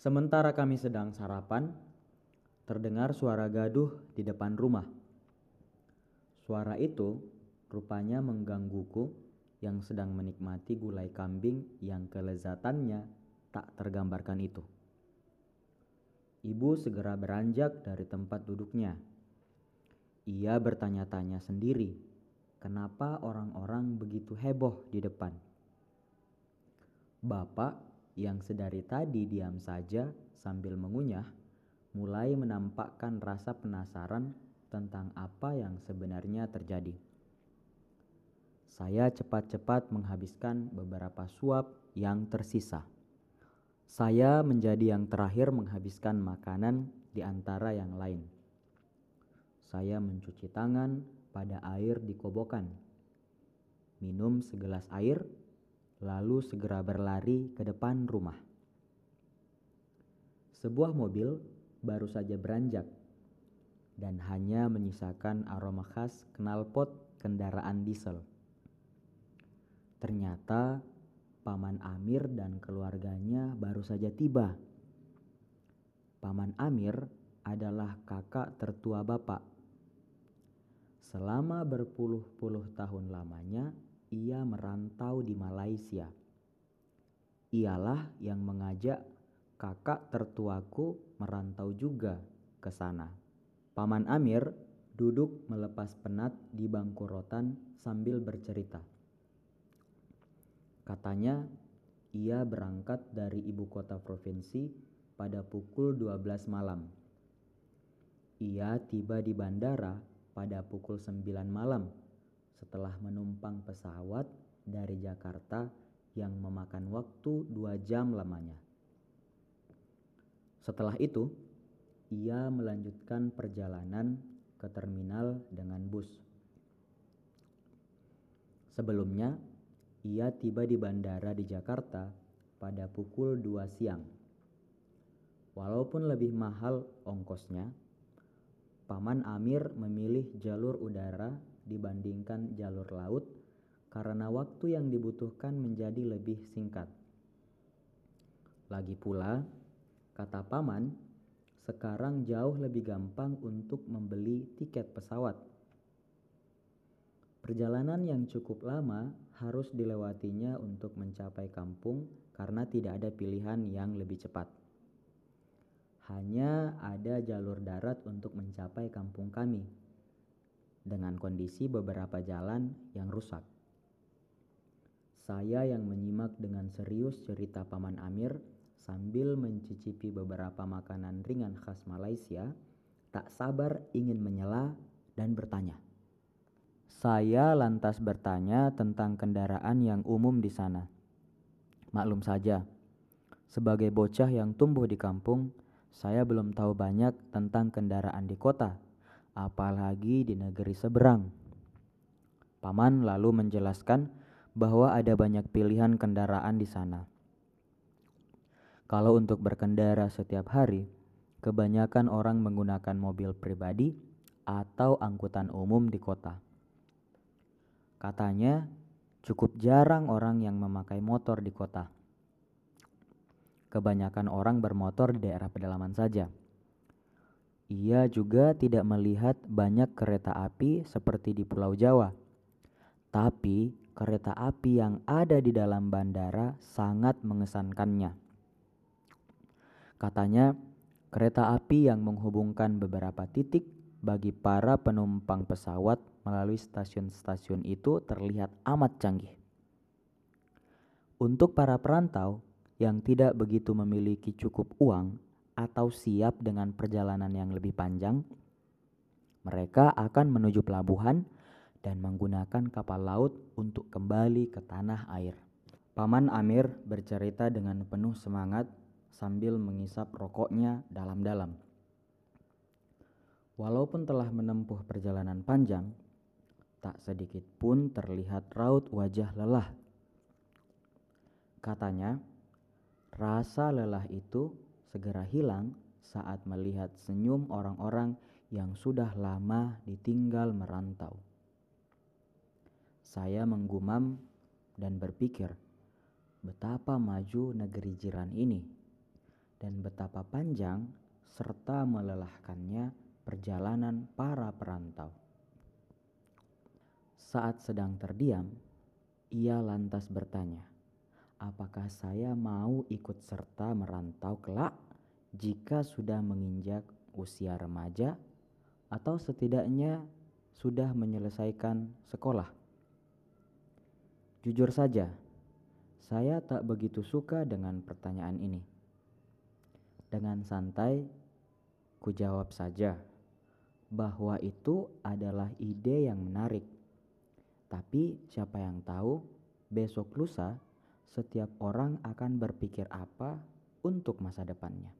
Sementara kami sedang sarapan, terdengar suara gaduh di depan rumah. Suara itu rupanya menggangguku yang sedang menikmati gulai kambing yang kelezatannya tak tergambarkan itu. Ibu segera beranjak dari tempat duduknya. Ia bertanya-tanya sendiri, kenapa orang-orang begitu heboh di depan. Bapak yang sedari tadi diam saja sambil mengunyah, mulai menampakkan rasa penasaran tentang apa yang sebenarnya terjadi. Saya cepat-cepat menghabiskan beberapa suap yang tersisa. Saya menjadi yang terakhir menghabiskan makanan di antara yang lain. Saya mencuci tangan pada air di kobokan, minum segelas air, lalu segera berlari ke depan rumah. Sebuah mobil baru saja beranjak dan hanya menyisakan aroma khas knalpot kendaraan diesel. Ternyata Paman Amir dan keluarganya baru saja tiba. Paman Amir adalah kakak tertua bapak. Selama berpuluh-puluh tahun lamanya, ia merantau di Malaysia. Ialah yang mengajak kakak tertuaku merantau juga ke sana. Paman Amir duduk melepas penat di bangku rotan sambil bercerita. Katanya, ia berangkat dari ibu kota provinsi pada pukul 12 malam. Ia tiba di bandara pada pukul 9 malam setelah menumpang pesawat dari Jakarta yang memakan waktu dua jam lamanya. Setelah itu, ia melanjutkan perjalanan ke terminal dengan bus. Sebelumnya, ia tiba di bandara di Jakarta pada pukul 2 siang. Walaupun lebih mahal ongkosnya, Paman Amir memilih jalur udara dibandingkan jalur laut karena waktu yang dibutuhkan menjadi lebih singkat. Lagi pula, kata paman, sekarang jauh lebih gampang untuk membeli tiket pesawat. Perjalanan yang cukup lama harus dilewatinya untuk mencapai kampung karena tidak ada pilihan yang lebih cepat. Hanya ada jalur darat untuk mencapai kampung kami dengan kondisi beberapa jalan yang rusak. Saya yang menyimak dengan serius cerita Paman Amir sambil mencicipi beberapa makanan ringan khas Malaysia, tak sabar ingin menyela dan bertanya. Saya lantas bertanya tentang kendaraan yang umum di sana. Maklum saja, sebagai bocah yang tumbuh di kampung, saya belum tahu banyak tentang kendaraan di kota apalagi di negeri seberang. Paman lalu menjelaskan bahwa ada banyak pilihan kendaraan di sana. Kalau untuk berkendara setiap hari, kebanyakan orang menggunakan mobil pribadi atau angkutan umum di kota. Katanya, cukup jarang orang yang memakai motor di kota. Kebanyakan orang bermotor di daerah pedalaman saja. Ia juga tidak melihat banyak kereta api seperti di Pulau Jawa. Tapi kereta api yang ada di dalam bandara sangat mengesankannya. Katanya, kereta api yang menghubungkan beberapa titik bagi para penumpang pesawat melalui stasiun-stasiun itu terlihat amat canggih. Untuk para perantau yang tidak begitu memiliki cukup uang atau siap dengan perjalanan yang lebih panjang, mereka akan menuju pelabuhan dan menggunakan kapal laut untuk kembali ke tanah air. Paman Amir bercerita dengan penuh semangat sambil mengisap rokoknya dalam-dalam. Walaupun telah menempuh perjalanan panjang, tak sedikit pun terlihat raut wajah lelah. Katanya, rasa lelah itu segera hilang saat melihat senyum orang-orang yang sudah lama ditinggal merantau. Saya menggumam dan berpikir betapa maju negeri jiran ini dan betapa panjang serta melelahkannya perjalanan para perantau. Saat sedang terdiam, ia lantas bertanya, apakah saya mau ikut serta merantau kelak jika sudah menginjak usia remaja atau setidaknya sudah menyelesaikan sekolah. Jujur saja, saya tak begitu suka dengan pertanyaan ini. Dengan santai, ku jawab saja bahwa itu adalah ide yang menarik. Tapi siapa yang tahu besok lusa setiap orang akan berpikir apa untuk masa depannya.